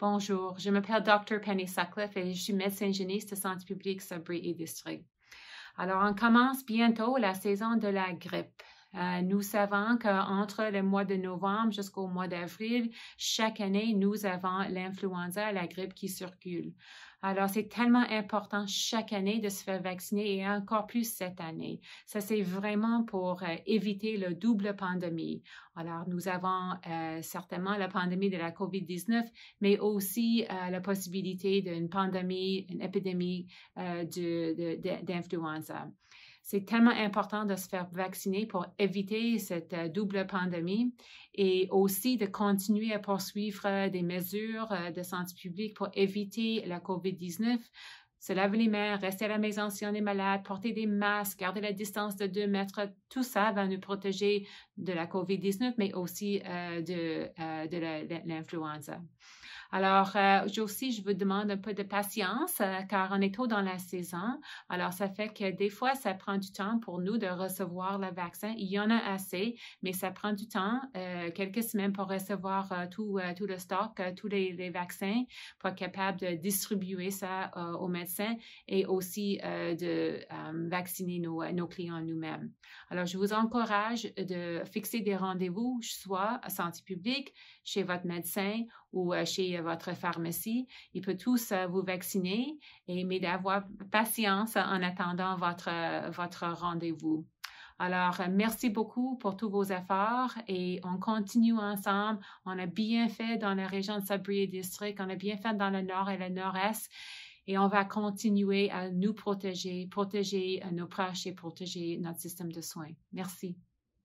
Bonjour, je m'appelle Dr. Penny Sutcliffe et je suis médecin hygiéniste de santé publique Sabri et District. Alors, on commence bientôt la saison de la grippe. Euh, nous savons qu'entre le mois de novembre jusqu'au mois d'avril, chaque année, nous avons l'influenza, la grippe qui circule. Alors, c'est tellement important chaque année de se faire vacciner et encore plus cette année. Ça, c'est vraiment pour euh, éviter le double pandémie. Alors, nous avons euh, certainement la pandémie de la COVID-19, mais aussi la possibilité d'une pandémie, une épidémie d'influenza. C'est tellement important de se faire vacciner pour éviter cette euh, double pandémie et aussi de continuer à poursuivre euh, des mesures euh, de santé publique pour éviter la COVID-19 se laver les mains, rester à la maison si on est malade, porter des masques, garder la distance de deux mètres, tout ça va nous protéger de la COVID-19, mais aussi de, de l'influenza. Alors, euh, aussi, je vous demande un peu de patience euh, car on est tôt dans la saison. Alors, ça fait que des fois, ça prend du temps pour nous de recevoir le vaccin. Il y en a assez, mais ça prend du temps, euh, quelques semaines pour recevoir euh, tout, tout, le stock, tous les, vaccins, pour être capable de distribuer ça aux médecins et aussi de vacciner nos, nos clients nous-mêmes. Alors, je vous encourage de fixer des rendez-vous, soit à santé publique, chez votre médecin ou euh, chez euh, votre pharmacie. ils peuvent tous vous vacciner, et, mais d'avoir patience en attendant votre, votre rendez-vous. Alors, euh, merci beaucoup pour tous vos efforts et on continue ensemble. On a bien fait dans la région de Sabrier District, on a bien fait dans le nord et le nord-est et on va continuer à nous protéger, protéger nos proches et protéger notre système de soins. Merci.